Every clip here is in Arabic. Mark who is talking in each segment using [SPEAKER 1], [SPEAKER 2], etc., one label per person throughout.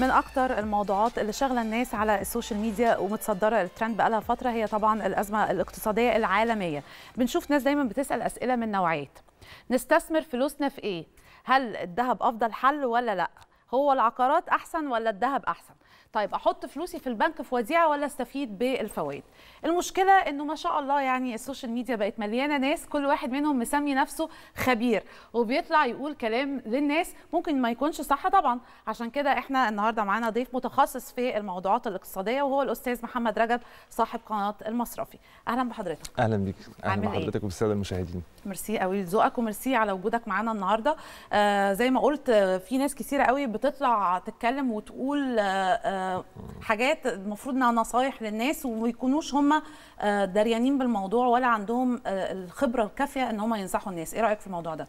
[SPEAKER 1] من اكثر الموضوعات اللي شغله الناس على السوشيال ميديا ومتصدره الترند بقالها فتره هي طبعا الازمه الاقتصاديه العالميه بنشوف ناس دايما بتسال اسئله من نوعيه نستثمر فلوسنا في ايه هل الذهب افضل حل ولا لا هو العقارات احسن ولا الذهب احسن طيب احط فلوسي في البنك في وديعه ولا استفيد بالفوائد المشكله انه ما شاء الله يعني السوشيال ميديا بقت مليانه ناس كل واحد منهم مسمي نفسه خبير وبيطلع يقول كلام للناس ممكن ما يكونش صح طبعا عشان كده احنا النهارده معانا ضيف متخصص في الموضوعات الاقتصاديه وهو الاستاذ محمد رجب صاحب قناه المصرفي اهلا بحضرتك
[SPEAKER 2] اهلا بيك اهلا إيه؟ بحضرتك وبالساده المشاهدين
[SPEAKER 1] ميرسي قوي لذوقك وميرسي على وجودك معانا النهارده آه زي ما قلت آه، في ناس كثيره قوي بتطلع تتكلم وتقول آه آه حاجات المفروض انها نصايح للناس وما يكونوش هم آه، دريانين بالموضوع ولا عندهم آه، الخبره الكافيه ان هم ينصحوا الناس ايه رايك في الموضوع ده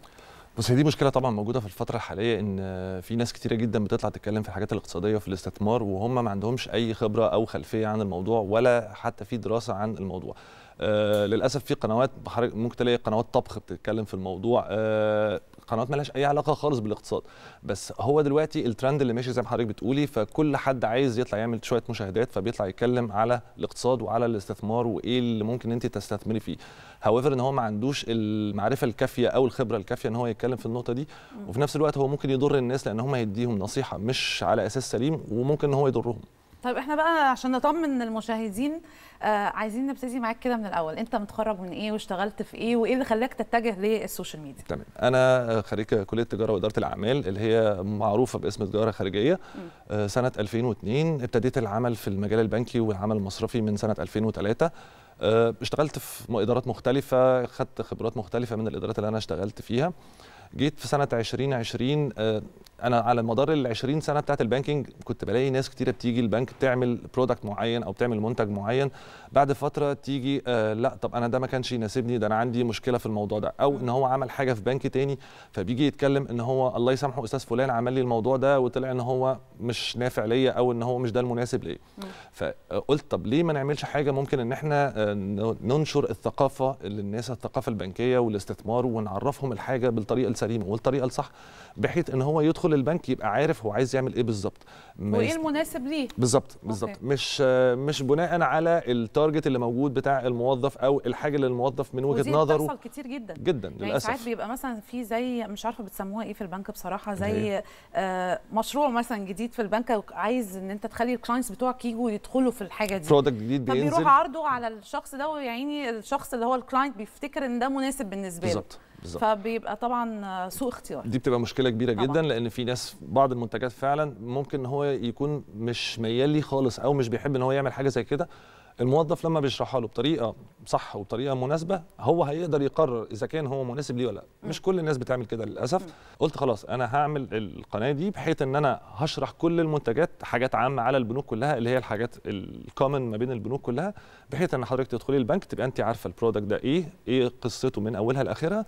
[SPEAKER 2] بس دي مشكله طبعا موجوده في الفتره الحاليه ان في ناس كتيره جدا بتطلع تتكلم في الحاجات الاقتصاديه وفي الاستثمار وهم ما عندهمش اي خبره او خلفيه عن الموضوع ولا حتى في دراسه عن الموضوع آه للاسف في قنوات ممكن تلاقي قنوات طبخ بتتكلم في الموضوع آه قنوات مالهاش اي علاقه خالص بالاقتصاد بس هو دلوقتي الترند اللي ماشي زي ما حضرتك بتقولي فكل حد عايز يطلع يعمل شويه مشاهدات فبيطلع يتكلم على الاقتصاد وعلى الاستثمار وايه اللي ممكن انت تستثمري فيه هاويفر ان هو ما عندوش المعرفه الكافيه او الخبره الكافيه ان هو يتكلم في النقطه دي وفي نفس الوقت هو ممكن يضر الناس لان هم هيديهم نصيحه مش على اساس سليم وممكن ان هو يضرهم
[SPEAKER 1] طيب احنا بقى عشان نطمن المشاهدين آه عايزين نبتدي معاك كده من الاول انت متخرج من ايه واشتغلت في ايه وايه اللي خلاك تتجه للسوشيال ميديا تمام
[SPEAKER 2] انا خريج كليه التجاره واداره الاعمال اللي هي معروفه باسم تجاره خارجيه آه سنه 2002 ابتديت العمل في المجال البنكي والعمل المصرفي من سنه 2003 آه اشتغلت في ادارات مختلفه خدت خبرات مختلفه من الادارات اللي انا اشتغلت فيها جيت في سنه 2020 آه انا على مدار ال 20 سنه بتاعت البانكينج كنت بلاقي ناس كتيره بتيجي البنك بتعمل برودكت معين او بتعمل منتج معين بعد فتره تيجي آه لا طب انا ده ما كانش يناسبني ده انا عندي مشكله في الموضوع ده او ان هو عمل حاجه في بنك تاني فبيجي يتكلم ان هو الله يسامحه استاذ فلان عمل لي الموضوع ده وطلع ان هو مش نافع ليا او ان هو مش ده المناسب ليا فقلت آه، طب ليه ما نعملش حاجه ممكن ان احنا آه، ننشر الثقافه للناس الثقافه البنكيه والاستثمار ونعرفهم الحاجه بالطريقه السليمه والطريقه الصح بحيث ان هو يدخل يدخل البنك يبقى عارف هو عايز يعمل ايه بالظبط وايه
[SPEAKER 1] المناسب ليه
[SPEAKER 2] بالظبط بالظبط مش مش بناء على التارجت اللي موجود بتاع الموظف او الحاجه اللي الموظف من وجهه نظره بتحصل
[SPEAKER 1] كتير جدا جدا يعني للاسف ساعات بيبقى مثلا في زي مش عارفه بتسموها ايه في البنك بصراحه زي إيه؟ آه مشروع مثلا جديد في البنك عايز ان انت تخلي الكلاينتس بتوعك يجوا يدخلوا في الحاجه دي برودكت جديد بينزل فبيروح عرضه على الشخص ده ويعني الشخص اللي هو الكلاينت بيفتكر ان ده مناسب بالنسبه له بالظبط بالزبط. فبيبقى طبعا سوء اختيار
[SPEAKER 2] دي بتبقى مشكله كبيره طبعا. جدا لان في ناس بعض المنتجات فعلا ممكن هو يكون مش ميال ليه خالص او مش بيحب ان هو يعمل حاجه زي كده الموظف لما بيشرحها له بطريقه صح وبطريقه مناسبه هو هيقدر يقرر اذا كان هو مناسب ليه ولا لا مش كل الناس بتعمل كده للاسف قلت خلاص انا هعمل القناه دي بحيث ان انا هشرح كل المنتجات حاجات عامه على البنوك كلها اللي هي الحاجات الكومن ما بين البنوك كلها بحيث ان حضرتك تدخلي البنك تبقى انت عارفه البرودكت ده ايه ايه قصته من اولها لاخرها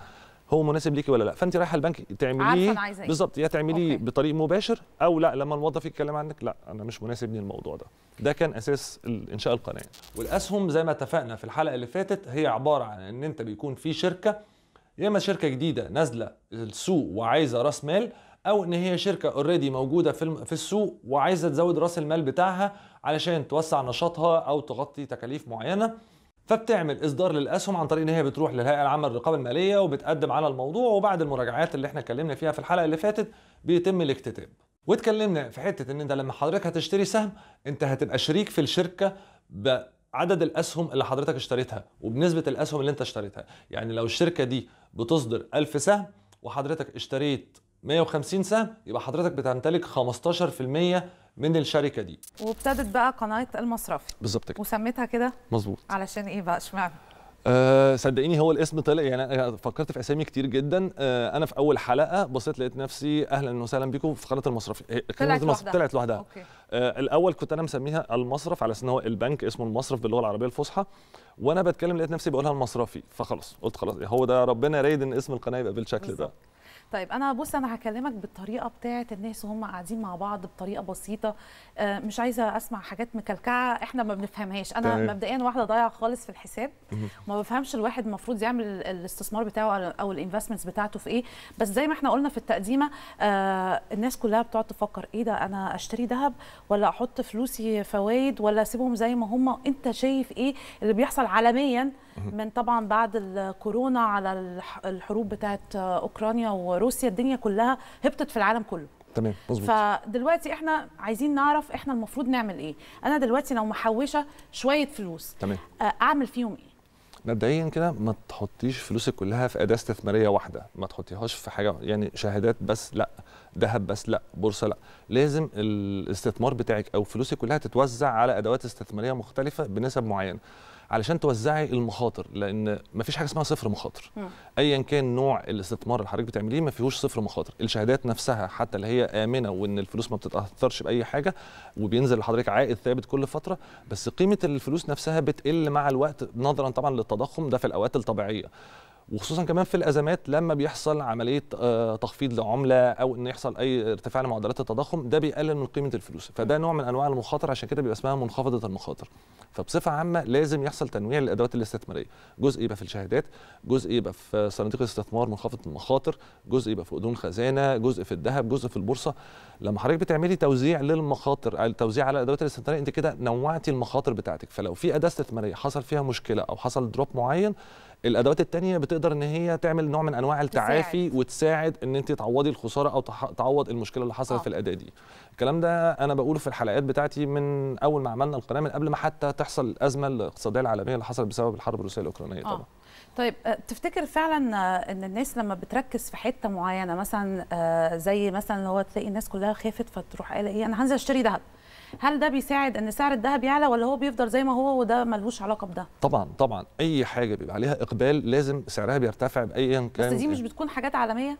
[SPEAKER 2] هو مناسب ليكي ولا لا فانت رايحه البنك تعمليه إيه. بالظبط يا تعمليه بطريق مباشر او لا لما الموظف يتكلم عنك لا انا مش مناسب لي الموضوع ده ده كان اساس انشاء القناه والاسهم زي ما اتفقنا في الحلقه اللي فاتت هي عباره عن ان انت بيكون في شركه يا اما شركه جديده نازله السوق وعايزه راس مال او ان هي شركه اوريدي موجوده في في السوق وعايزه تزود راس المال بتاعها علشان توسع نشاطها او تغطي تكاليف معينه فبتعمل اصدار للاسهم عن طريق ان هي بتروح للهيئه العامه للرقابه الماليه وبتقدم على الموضوع وبعد المراجعات اللي احنا اتكلمنا فيها في الحلقه اللي فاتت بيتم الاكتتاب واتكلمنا في حته ان انت لما حضرتك هتشتري سهم انت هتبقى شريك في الشركه بعدد الاسهم اللي حضرتك اشتريتها وبنسبه الاسهم اللي انت اشتريتها يعني لو الشركه دي بتصدر 1000 سهم وحضرتك اشتريت 150 سهم يبقى حضرتك بتمتلك 15% من الشركه دي
[SPEAKER 1] وابتدت بقى قناه المصرفي بالظبط كده وسميتها كده مظبوط علشان ايه بقى اشمعنى
[SPEAKER 2] أه صدقيني هو الاسم طلع يعني انا فكرت في اسامي كتير جدا أه انا في اول حلقه بصيت لقيت نفسي اهلا وسهلا بيكم في قناه المصرف آه، طلعت لوحدها طلعت لوحدها أه الاول كنت انا مسميها المصرف على ان هو البنك اسمه المصرف باللغه العربيه الفصحى وانا بتكلم لقيت نفسي بقولها المصرفي فخلاص قلت خلاص هو ده ربنا رايد ان اسم القناه يبقى بالشكل بالزبط. ده
[SPEAKER 1] طيب انا بص انا هكلمك بالطريقه بتاعه الناس وهم قاعدين مع بعض بطريقه بسيطه آه، مش عايزه اسمع حاجات مكلكعه احنا ما بنفهمهاش انا طيب. مبدئيا واحده ضايعه خالص في الحساب وما بفهمش الواحد المفروض يعمل الاستثمار بتاعه او الانفستمنتس بتاعته في ايه بس زي ما احنا قلنا في التقديمه آه، الناس كلها بتقعد تفكر ايه ده انا اشتري ذهب ولا احط فلوسي فوائد ولا اسيبهم زي ما هم انت شايف ايه اللي بيحصل عالميا من طبعا بعد الكورونا على الحروب بتاعت اوكرانيا وروسيا الدنيا كلها هبطت في العالم كله تمام مظبوط فدلوقتي احنا عايزين نعرف احنا المفروض نعمل ايه انا دلوقتي لو محوشه شويه فلوس تمام آه، اعمل فيهم ايه
[SPEAKER 2] مبدئيا كده ما تحطيش فلوسك كلها في اداه استثماريه واحده ما تحطيهاش في حاجه يعني شهادات بس لا ذهب بس لا بورصه لا لازم الاستثمار بتاعك او فلوسك كلها تتوزع على ادوات استثماريه مختلفه بنسب معينه علشان توزعي المخاطر لان ما فيش حاجه اسمها صفر مخاطر ايا كان نوع الاستثمار اللي حضرتك بتعمليه ما فيهوش صفر مخاطر الشهادات نفسها حتى اللي هي امنه وان الفلوس ما بتتاثرش باي حاجه وبينزل لحضرتك عائد ثابت كل فتره بس قيمه الفلوس نفسها بتقل مع الوقت نظرا طبعا للتضخم ده في الاوقات الطبيعيه وخصوصا كمان في الازمات لما بيحصل عمليه آه، تخفيض لعمله او ان يحصل اي ارتفاع لمعدلات التضخم ده بيقلل من قيمه الفلوس فده نوع من انواع المخاطر عشان كده بيبقى اسمها منخفضه المخاطر فبصفه عامه لازم يحصل تنويع للادوات الاستثماريه جزء يبقى في الشهادات جزء يبقى في صناديق الاستثمار منخفضه المخاطر جزء يبقى في اذون خزانه جزء في الذهب جزء في البورصه لما حضرتك بتعملي توزيع للمخاطر توزيع على الادوات الاستثماريه انت كده نوعتي المخاطر بتاعتك فلو في اداه استثماريه حصل فيها مشكله او حصل دروب معين الادوات الثانيه بتقدر ان هي تعمل نوع من انواع التعافي تساعد. وتساعد ان انت تعوضي الخساره او تعوض المشكله اللي حصلت آه. في الاداه دي الكلام ده انا بقوله في الحلقات بتاعتي من اول ما عملنا القناه من قبل ما حتى تحصل الازمه الاقتصاديه العالميه اللي حصلت بسبب الحرب الروسيه الاوكرانيه طبعا آه.
[SPEAKER 1] طيب آه، تفتكر فعلا ان الناس لما بتركز في حته معينه مثلا آه، زي مثلا اللي هو تلاقي الناس كلها خافت فتروح قايله ايه انا هنزل اشتري ذهب هل ده بيساعد ان سعر الذهب يعلى ولا هو بيفضل زي ما هو وده ملوش علاقه بده
[SPEAKER 2] طبعا طبعا اي حاجه بيبقى عليها اقبال لازم سعرها بيرتفع بايا كان بس دي مش
[SPEAKER 1] بتكون حاجات عالميه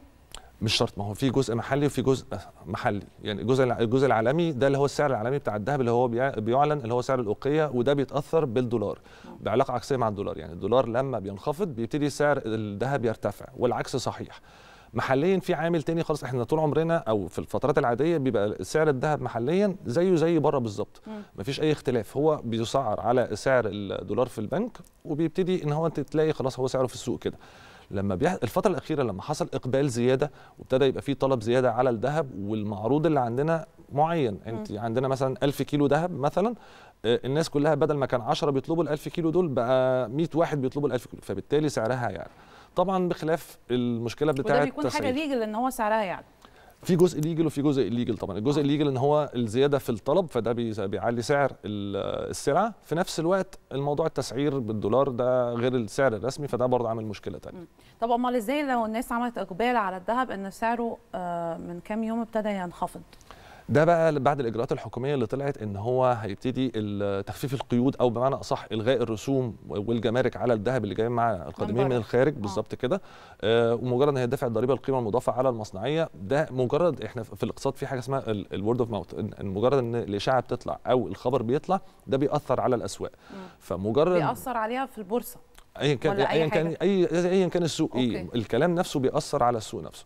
[SPEAKER 2] مش شرط ما هو في جزء محلي وفي جزء محلي يعني الجزء الجزء العالمي ده اللي هو السعر العالمي بتاع الذهب اللي هو بيعلن اللي هو سعر الاوقيه وده بيتاثر بالدولار بعلاقه عكسيه مع الدولار يعني الدولار لما بينخفض بيبتدي سعر الذهب يرتفع والعكس صحيح محليا في عامل تاني خالص احنا طول عمرنا او في الفترات العاديه بيبقى سعر الذهب محليا زيه زي بره بالظبط مفيش اي اختلاف هو بيسعر على سعر الدولار في البنك وبيبتدي ان هو انت تلاقي خلاص هو سعره في السوق كده لما بيح... الفتره الاخيره لما حصل اقبال زياده وابتدى يبقى في طلب زياده على الذهب والمعروض اللي عندنا معين انت عندنا مثلا 1000 كيلو ذهب مثلا آه، الناس كلها بدل ما كان 10 بيطلبوا ال 1000 كيلو دول بقى 100 واحد بيطلبوا ال 1000 كيلو فبالتالي سعرها يعني. طبعا بخلاف المشكله بتاعه وده بيكون حاجه
[SPEAKER 1] ليجل ان هو سعرها يعني
[SPEAKER 2] في جزء ليجل وفي جزء ليجل طبعا الجزء الليجل آه. ان هو الزياده في الطلب فده بيعلي سعر السلعه في نفس الوقت الموضوع التسعير بالدولار ده غير السعر الرسمي فده برضه عامل مشكله ثانيه
[SPEAKER 1] طب امال ازاي لو الناس عملت اقبال على الذهب ان سعره آه، من كام يوم ابتدى ينخفض
[SPEAKER 2] ده بقى بعد الاجراءات الحكوميه اللي طلعت ان هو هيبتدي تخفيف القيود او بمعنى اصح الغاء الرسوم والجمارك على الذهب اللي جاي مع القادمين من الخارج آه. بالظبط كده آه ومجرد ان هي تدفع الضريبه القيمه المضافه على المصنعيه ده مجرد احنا في الاقتصاد في حاجه اسمها الورد اوف ماوث مجرد ان الاشاعه بتطلع او الخبر بيطلع ده بيأثر على الاسواق فمجرد بيأثر
[SPEAKER 1] عليها في البورصه
[SPEAKER 2] ايا كان ايا كان ايا كان السوق ايه الكلام نفسه بيأثر على السوق نفسه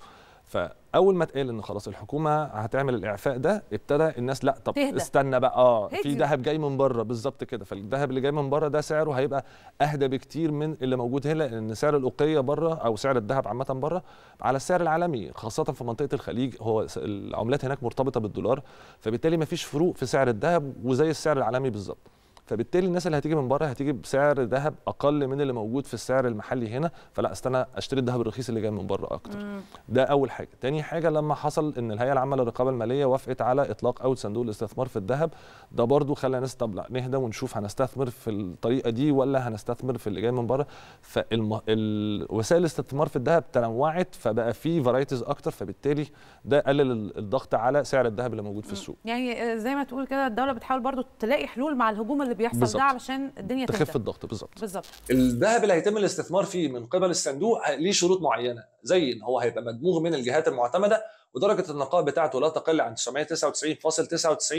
[SPEAKER 2] فاول ما اتقال ان خلاص الحكومه هتعمل الاعفاء ده ابتدى الناس لا طب تهدأ. استنى بقى اه في ذهب جاي من بره بالظبط كده فالذهب اللي جاي من بره ده سعره هيبقى اهدى بكتير من اللي موجود هنا لان سعر الاوقيه بره او سعر الذهب عامه بره على السعر العالمي خاصه في منطقه الخليج هو العملات هناك مرتبطه بالدولار فبالتالي ما فيش فروق في سعر الذهب وزي السعر العالمي بالظبط فبالتالي الناس اللي هتيجي من بره هتيجي بسعر ذهب اقل من اللي موجود في السعر المحلي هنا فلا استنى اشتري الذهب الرخيص اللي جاي من بره اكتر مم. ده اول حاجه تاني حاجه لما حصل ان الهيئه العامه للرقابه الماليه وافقت على اطلاق اول صندوق الاستثمار في الذهب ده برضو خلى الناس طب لا نهدى ونشوف هنستثمر في الطريقه دي ولا هنستثمر في اللي جاي من بره فوسائل الاستثمار في الذهب تنوعت فبقى في فرايتيز اكتر فبالتالي ده قلل الضغط على سعر الذهب اللي موجود في السوق
[SPEAKER 1] يعني آه، زي ما تقول كده الدوله بتحاول برضو تلاقي حلول مع الهجوم اللي اللي بيحصل بالزبط. ده علشان الدنيا تخف
[SPEAKER 2] الضغط بالظبط بالظبط الذهب اللي هيتم الاستثمار فيه من قبل الصندوق ليه شروط معينه زي ان هو هيبقى مدموغ من الجهات المعتمده ودرجه النقاء بتاعته لا تقل عن 999.99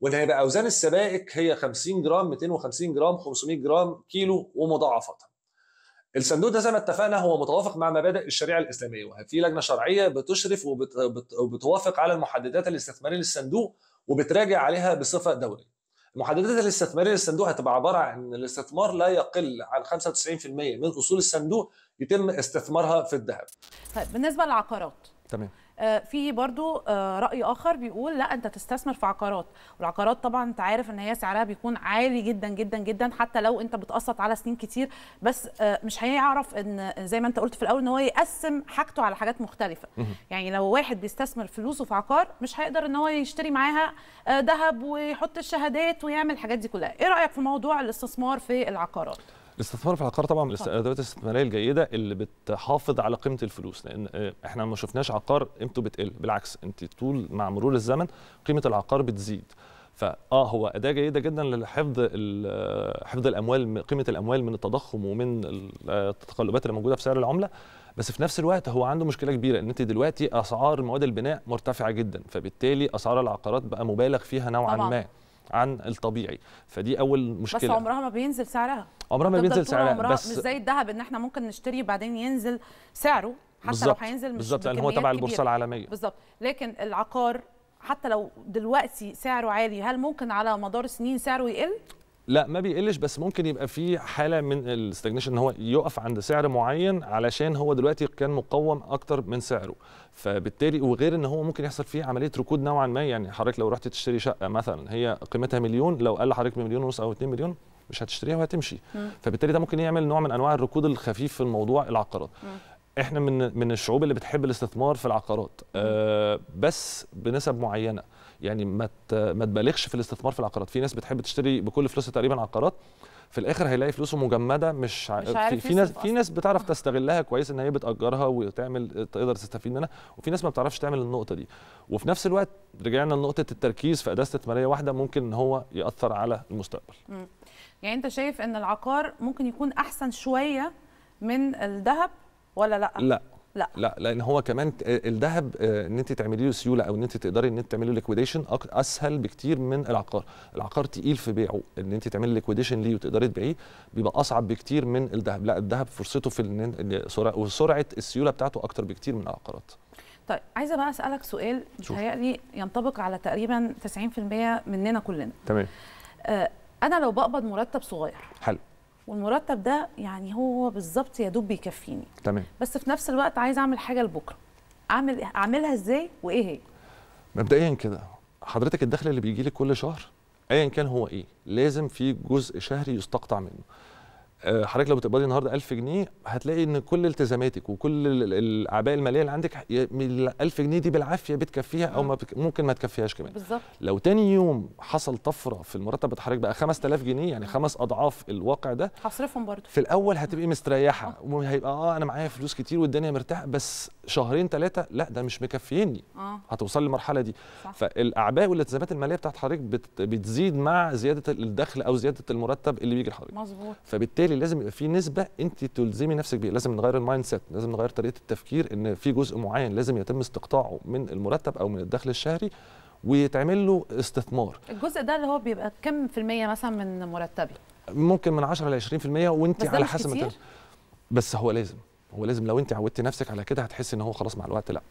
[SPEAKER 2] وان هيبقى اوزان السبائك هي 50 جرام 250 جرام 500 جرام كيلو ومضاعفاتها الصندوق ده زي ما اتفقنا هو متوافق مع مبادئ الشريعه الاسلاميه وفي لجنه شرعيه بتشرف وبتوافق على المحددات الاستثماريه للصندوق وبتراجع عليها بصفه دوريه. محددات الاستثماريه للصندوق هتبقى عباره عن الاستثمار لا يقل عن 95% من اصول الصندوق يتم استثمارها في الذهب.
[SPEAKER 1] طيب بالنسبه للعقارات تمام آه، في برضو آه، راي اخر بيقول لا انت تستثمر في عقارات والعقارات طبعا انت عارف ان هي سعرها بيكون عالي جدا جدا جدا حتى لو انت بتقسط على سنين كتير بس آه، مش هيعرف ان زي ما انت قلت في الاول ان هو يقسم حاجته على حاجات مختلفه يعني لو واحد بيستثمر فلوسه في عقار مش هيقدر ان هو يشتري معاها ذهب ويحط الشهادات ويعمل الحاجات دي كلها ايه رايك في موضوع الاستثمار في العقارات
[SPEAKER 2] الاستثمار في العقار طبعا من الادوات الاستثماريه الجيده اللي بتحافظ على قيمه الفلوس لان آه، احنا ما شفناش عقار قيمته بتقل بالعكس انت طول مع مرور الزمن قيمه العقار بتزيد فاه هو اداه جيده جدا لحفظ آه، حفظ الاموال قيمه الاموال من التضخم ومن آه، التقلبات اللي موجوده في سعر العمله بس في نفس الوقت هو عنده مشكله كبيره ان انت دلوقتي اسعار مواد البناء مرتفعه جدا فبالتالي اسعار العقارات بقى مبالغ فيها نوعا طبعا. ما عن الطبيعي فدي اول مشكله بس عمرها
[SPEAKER 1] ما بينزل سعرها عمرها ما بينزل سعرها عمرها بس مش زي الذهب ان احنا ممكن نشتري وبعدين ينزل سعره حتى بالزبط. لو هينزل مش بالظبط لان هو تبع البورصه العالميه بالظبط لكن العقار حتى لو دلوقتي سعره عالي هل ممكن على مدار سنين سعره يقل
[SPEAKER 2] لا ما بيقلش بس ممكن يبقى في حاله من الاستجنيشن ان هو يقف عند سعر معين علشان هو دلوقتي كان مقوم اكتر من سعره فبالتالي وغير ان هو ممكن يحصل فيه عمليه ركود نوعا ما يعني حضرتك لو رحت تشتري شقه مثلا هي قيمتها مليون لو قل حضرتك بمليون ونص او 2 مليون مش هتشتريها وهتمشي فبالتالي ده ممكن يعمل نوع من انواع الركود الخفيف في الموضوع العقارات احنا من من الشعوب اللي بتحب الاستثمار في العقارات آه، بس بنسب معينه يعني ما ما تبالغش في الاستثمار في العقارات في ناس بتحب تشتري بكل فلوسها تقريبا عقارات في الاخر هيلاقي فلوسه مجمده مش, مش عارف في, في ناس في ناس بتعرف تستغلها كويس ان هي بتاجرها وتعمل تقدر تستفيد منها وفي ناس ما بتعرفش تعمل النقطه دي وفي نفس الوقت رجعنا لنقطه التركيز في اداه استثماريه واحده ممكن ان هو ياثر على المستقبل
[SPEAKER 1] يعني انت شايف ان العقار ممكن يكون احسن شويه من الذهب ولا لا؟ لا لا
[SPEAKER 2] لا لان هو كمان الذهب آه، ان انت تعملي له سيوله او ان انت تقدري ان انت تعملي له ليكويديشن اسهل بكتير من العقار العقار تقيل في بيعه ان انت تعملي ليكويديشن ليه وتقدري تبيعيه بيبقى اصعب بكتير من الذهب لا الذهب فرصته في وسرعه السيوله بتاعته اكتر بكتير من العقارات
[SPEAKER 1] طيب عايزه بقى اسالك سؤال بيتهيألي ينطبق على تقريبا 90% مننا كلنا تمام آه انا لو بقبض مرتب صغير حلو والمرتب ده يعني هو هو بالظبط يا دوب بيكفيني تمام بس في نفس الوقت عايز اعمل حاجه لبكره اعمل اعملها ازاي وايه هي
[SPEAKER 2] مبدئيا كده حضرتك الدخل اللي بيجي لك كل شهر ايا كان هو ايه لازم في جزء شهري يستقطع منه آه، حضرتك لو بتقبضي النهارده 1000 جنيه هتلاقي ان كل التزاماتك وكل الاعباء الماليه اللي عندك ال 1000 جنيه دي بالعافيه بتكفيها او ما ممكن ما تكفيهاش كمان بالظبط لو تاني يوم حصل طفره في المرتب بتاع حضرتك بقى 5000 جنيه يعني خمس اضعاف الواقع ده هصرفهم برضه في الاول هتبقي مستريحه آه. وهيبقى اه انا معايا فلوس كتير والدنيا مرتاحه بس شهرين ثلاثه لا ده مش مكفيني آه. هتوصل للمرحله دي صح. فالاعباء والالتزامات الماليه بتاعت حضرتك بتزيد مع زياده الدخل او زياده المرتب اللي بيجي لحضرتك مظبوط فبالتالي فبالتالي لازم يبقى في نسبه انت تلزمي نفسك بيها لازم نغير المايند سيت لازم نغير طريقه التفكير ان في جزء معين لازم يتم استقطاعه من المرتب او من الدخل الشهري ويتعمل له استثمار
[SPEAKER 1] الجزء ده اللي هو بيبقى كم في المية مثلا من مرتبي
[SPEAKER 2] ممكن من 10 ل 20% وانت على حسب ما بس هو لازم هو لازم لو انت عودتي نفسك على كده هتحس ان هو خلاص مع الوقت لا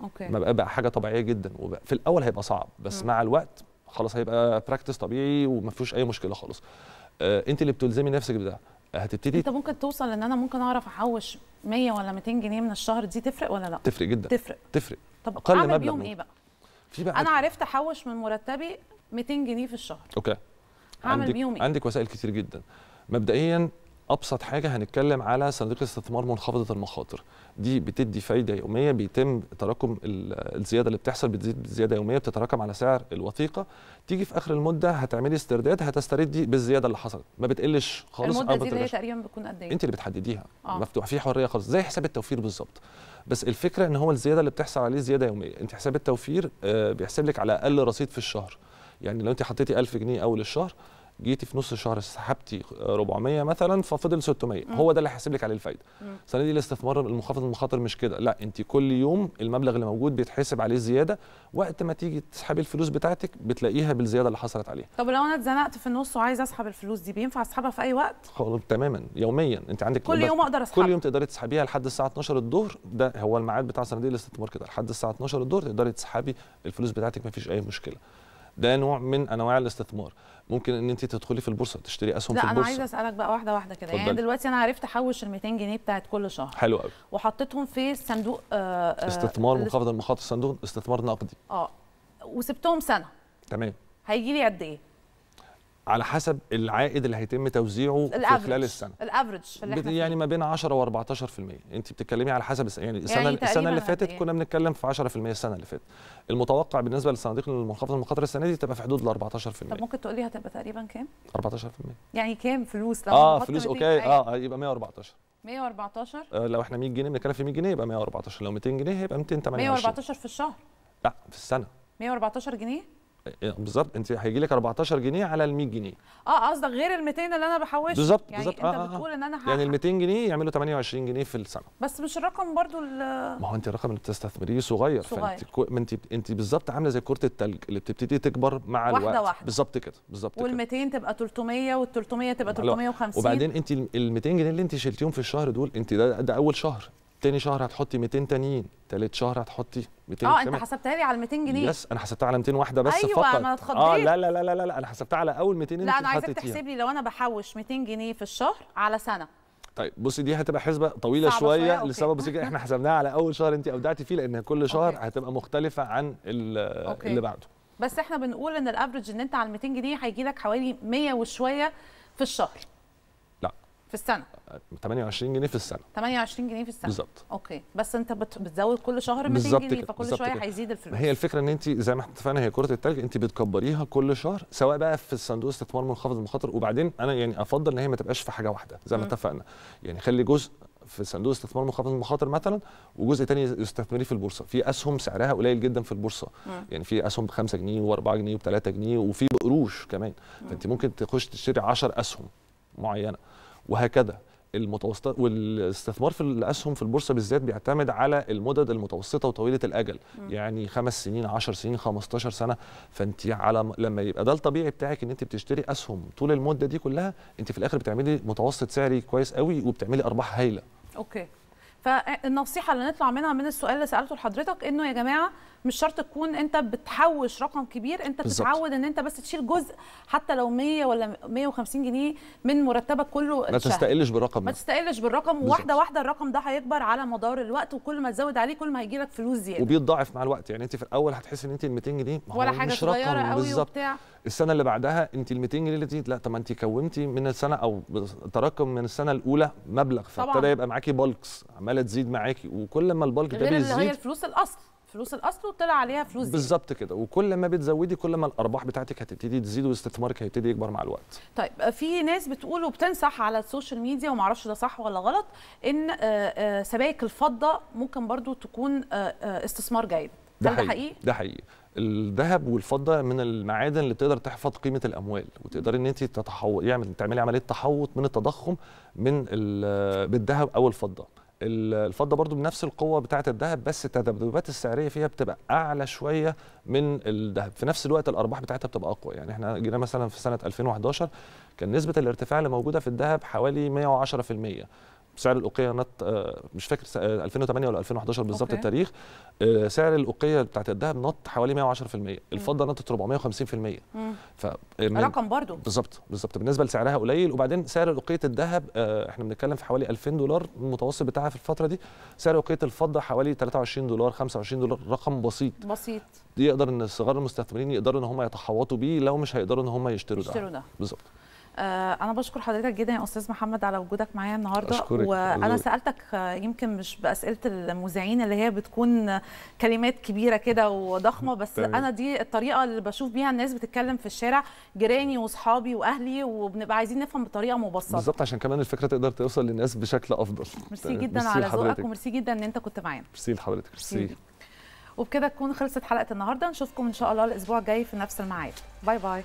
[SPEAKER 2] اوكي ما بقى, بقى حاجه طبيعيه جدا في الاول هيبقى صعب بس م. مع الوقت خلاص هيبقى براكتس طبيعي وما فيهوش اي مشكله خالص آه انت اللي بتلزمي نفسك بده هتبتدي انت
[SPEAKER 1] ممكن توصل ان انا ممكن اعرف احوش 100 ولا 200 جنيه من الشهر دي تفرق ولا لا تفرق جدا تفرق
[SPEAKER 2] تفرق طب اقل اعمل بيهم ايه بقى
[SPEAKER 1] في بقى انا عرفت احوش من مرتبي 200 جنيه في الشهر اوكي هعمل بيهم ايه
[SPEAKER 2] عندك وسائل كتير جدا مبدئيا ابسط حاجه هنتكلم على صناديق الاستثمار منخفضه المخاطر دي بتدي فايده يوميه بيتم تراكم الزياده اللي بتحصل بتزيد زياده يوميه بتتراكم على سعر الوثيقه تيجي في اخر المده هتعملي استرداد هتستردي بالزياده اللي حصلت ما بتقلش خالص المده دي اللي هي
[SPEAKER 1] تقريبا بتكون قد ايه انت اللي
[SPEAKER 2] بتحدديها آه. مفتوح في حريه خالص زي حساب التوفير بالظبط بس الفكره ان هو الزياده اللي بتحصل عليه زياده يوميه انت حساب التوفير آه، بيحسب لك على اقل رصيد في الشهر يعني لو انت حطيتي 1000 جنيه اول الشهر جيتي في نص الشهر سحبتي 400 آه، مثلا ففضل 600 مم. هو ده اللي هيحاسب لك عليه الفايده السنه دي الاستثمار المخفض المخاطر مش كده لا انت كل يوم المبلغ اللي موجود بيتحسب عليه زياده وقت ما تيجي تسحبي الفلوس بتاعتك بتلاقيها بالزياده اللي حصلت عليها
[SPEAKER 1] طب لو انا اتزنقت في النص وعايز اسحب الفلوس دي بينفع اسحبها في اي وقت
[SPEAKER 2] خالص تماما يوميا انت عندك كل يوم اقدر اسحبها كل يوم تقدري تسحبيها لحد الساعه 12 الظهر ده هو الميعاد بتاع صناديق الاستثمار كده لحد الساعه 12 الظهر تقدري تسحبي الفلوس بتاعتك مفيش اي مشكله ده نوع من انواع الاستثمار ممكن ان انت تدخلي في البورصه تشتري اسهم في البورصه لا انا عايزه
[SPEAKER 1] اسالك بقى واحده واحده كده يعني دلوقتي انا عرفت احوش ال 200 جنيه بتاعت كل شهر حلو قوي وحطيتهم في صندوق آه, آه، استثمار منخفض
[SPEAKER 2] المخاطر صندوق استثمار نقدي
[SPEAKER 1] اه وسبتهم سنه تمام هيجي لي قد ايه
[SPEAKER 2] على حسب العائد اللي هيتم توزيعه في خلال السنه
[SPEAKER 1] الافرج يعني
[SPEAKER 2] ما بين 10 و14% انت بتتكلمي على حسب يعني, يعني السنه يعني السنه اللي فاتت إيه؟ كنا بنتكلم في 10% السنه اللي فاتت المتوقع بالنسبه للصناديق المنخفضه المخاطره السنه دي تبقى في حدود ال 14% طب
[SPEAKER 1] ممكن تقول لي هتبقى تقريبا كام 14% يعني كام فلوس لو اه فلوس اوكي اه
[SPEAKER 2] يبقى 114
[SPEAKER 1] 114
[SPEAKER 2] آه، لو احنا 100 جنيه بنتكلم في 100 جنيه يبقى 114 لو 200 جنيه يبقى 228 114 في الشهر لا في السنه
[SPEAKER 1] 114 جنيه
[SPEAKER 2] إيه، بالظبط انت هيجي لك 14 جنيه على ال 100 جنيه
[SPEAKER 1] اه قصدك غير ال 200 اللي انا بحوشه بالظبط يعني بالظبط انت آه, آه،, آه. بتقول ان انا هحق. يعني
[SPEAKER 2] ال 200 جنيه يعملوا 28 جنيه في السنه
[SPEAKER 1] بس مش الرقم برضو ما
[SPEAKER 2] هو انت الرقم اللي بتستثمريه صغير, صغير. فانت كو... ما انت انت بالظبط عامله زي كره الثلج اللي بتبتدي تكبر مع واحدة الوقت واحده بالظبط كده بالظبط كده وال
[SPEAKER 1] 200 تبقى 300 وال 300 تبقى 350 وبعدين
[SPEAKER 2] انت ال 200 جنيه اللي انت شلتيهم في الشهر دول انت ده, ده اول شهر تاني شهر هتحطي 200 تانيين تالت شهر هتحطي 200 اه انت
[SPEAKER 1] حسبتها لي على 200 جنيه يس
[SPEAKER 2] انا حسبتها على 200 واحده بس أيوة فقط ايوه ما اتخضيت اه لا لا لا لا لا انا حسبتها على اول 200 انت لا انا عايزاك تحسب
[SPEAKER 1] لي لو انا بحوش 200 جنيه في الشهر على سنه
[SPEAKER 2] طيب بصي دي هتبقى حسبه طويله شويه شوية. لسبب بسيط احنا حسبناها على اول شهر انت اودعتي فيه لان كل شهر أوكي. هتبقى مختلفه عن أوكي. اللي بعده
[SPEAKER 1] بس احنا بنقول ان الافرج ان انت على 200 جنيه هيجي لك حوالي 100 وشويه في الشهر في السنه
[SPEAKER 2] 28 جنيه في السنه
[SPEAKER 1] 28 جنيه في السنه بالظبط اوكي بس انت بتزود كل شهر 200 جنيه فكل شويه هيزيد الفلوس هي
[SPEAKER 2] الفكره ان انت زي ما احنا اتفقنا هي كره التلج انت بتكبريها كل شهر سواء بقى في الصندوق استثمار منخفض المخاطر وبعدين انا يعني افضل ان هي ما تبقاش في حاجه واحده زي ما اتفقنا يعني خلي جزء في صندوق استثمار منخفض المخاطر مثلا وجزء تاني يستثمريه في البورصه في اسهم سعرها قليل جدا في البورصه م. يعني في اسهم ب 5 جنيه و4 جنيه و3 جنيه وفي بقروش كمان فانت ممكن تخش تشتري 10 اسهم معينه وهكذا المتوسط والاستثمار في الاسهم في البورصه بالذات بيعتمد على المدد المتوسطه وطويله الاجل م. يعني خمس سنين 10 سنين 15 سنه فانت على لما يبقى ده الطبيعي بتاعك ان انت بتشتري اسهم طول المده دي كلها انت في الاخر بتعملي متوسط سعري كويس قوي وبتعملي ارباح هايله
[SPEAKER 1] اوكي فالنصيحه اللي نطلع منها من السؤال اللي سالته لحضرتك انه يا جماعه مش شرط تكون انت بتحوش رقم كبير انت بالزبط. بتتعود ان انت بس تشيل جزء حتى لو 100 ولا 150 جنيه من مرتبك كله ما الشهر. تستقلش بالرقم ما تستقلش بالرقم بالزبط. واحده واحده الرقم ده هيكبر على مدار الوقت وكل ما تزود عليه كل ما هيجي لك فلوس زياده
[SPEAKER 2] وبيتضاعف مع الوقت يعني انت في الاول هتحس ان انت ال 200 جنيه ولا حاجه صغيره قوي وبتاع السنه اللي بعدها انت ال 200 جنيه اللي دي لا طب ما انت كونتي من السنه او تراكم من السنه الاولى مبلغ فابتدى يبقى معاكي بالكس عماله تزيد معاكي وكل ما البالك ده بيزيد هي
[SPEAKER 1] الفلوس الاصل فلوس الاصل وطلع عليها فلوس بالظبط
[SPEAKER 2] كده وكل ما بتزودي كل ما الارباح بتاعتك هتبتدي تزيد واستثمارك هيبتدي يكبر مع الوقت
[SPEAKER 1] طيب في ناس بتقول وبتنصح على السوشيال ميديا وما اعرفش ده صح ولا غلط ان آه، آه، سبائك الفضه ممكن برضو تكون آه، استثمار جيد ده حقيقي
[SPEAKER 2] ده حقيقي الذهب والفضه من المعادن اللي تقدر تحفظ قيمه الاموال وتقدر ان انت تتحول يعمل تعملي عمليه تحوط من التضخم من بالذهب او الفضه الفضه برضو بنفس القوه بتاعه الذهب بس التذبذبات السعريه فيها بتبقى اعلى شويه من الذهب في نفس الوقت الارباح بتاعتها بتبقى اقوى يعني احنا جينا مثلا في سنه 2011 كان نسبه الارتفاع اللي موجوده في الذهب حوالي 110% سعر الاوقيه نط آه، مش فاكر 2008 آه، ولا 2011 بالظبط التاريخ آه، سعر الاوقيه بتاعت الذهب نط حوالي 110% الفضه نطت 450% ف رقم برضه بالظبط بالظبط بالنسبه لسعرها قليل وبعدين سعر اوقيه الذهب احنا بنتكلم في حوالي 2000 دولار المتوسط بتاعها في الفتره دي سعر اوقيه الفضه حوالي 23 دولار 25 دولار رقم بسيط بسيط يقدر ان الصغار المستثمرين يقدروا ان هم يتحوطوا بيه لو مش هيقدروا ان هم يشتروا ده يشتروا ده بالظبط
[SPEAKER 1] آه، انا بشكر حضرتك جدا يا استاذ محمد على وجودك معايا النهارده أشكرك. وانا سالتك آه، يمكن مش باسئله المذيعين اللي هي بتكون كلمات كبيره كده وضخمه بس طيب. انا دي الطريقه اللي بشوف بيها الناس بتتكلم في الشارع جيراني واصحابي واهلي وبنبقى عايزين نفهم بطريقه مبسطه بالظبط
[SPEAKER 2] عشان كمان الفكره تقدر توصل للناس بشكل افضل ميرسي جدا على ذوقك وميرسي
[SPEAKER 1] جدا ان انت كنت معانا ميرسي
[SPEAKER 2] لحضرتك ميرسي
[SPEAKER 1] وبكده تكون خلصت حلقه النهارده نشوفكم ان شاء الله الاسبوع الجاي في نفس الميعاد باي باي